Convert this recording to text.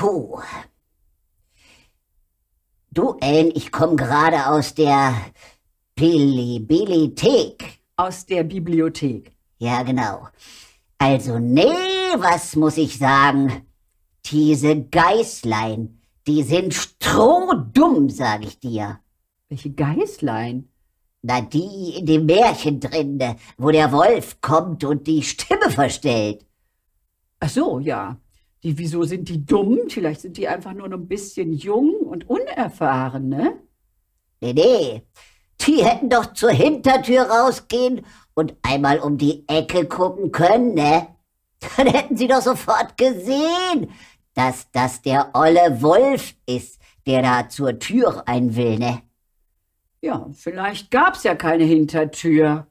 Puh. Du, Ellen, ich komme gerade aus der Bilibilithek. Aus der Bibliothek. Ja, genau. Also, nee, was muss ich sagen? Diese Geißlein, die sind strohdumm, sag ich dir. Welche Geißlein? Na, die in dem Märchen drin, wo der Wolf kommt und die Stimme verstellt. Ach so, ja. Die, wieso sind die dumm? Vielleicht sind die einfach nur noch ein bisschen jung und unerfahren, ne? Nee, nee. Die hätten doch zur Hintertür rausgehen und einmal um die Ecke gucken können, ne? Dann hätten sie doch sofort gesehen, dass das der olle Wolf ist, der da zur Tür rein will, ne? Ja, vielleicht gab's ja keine Hintertür.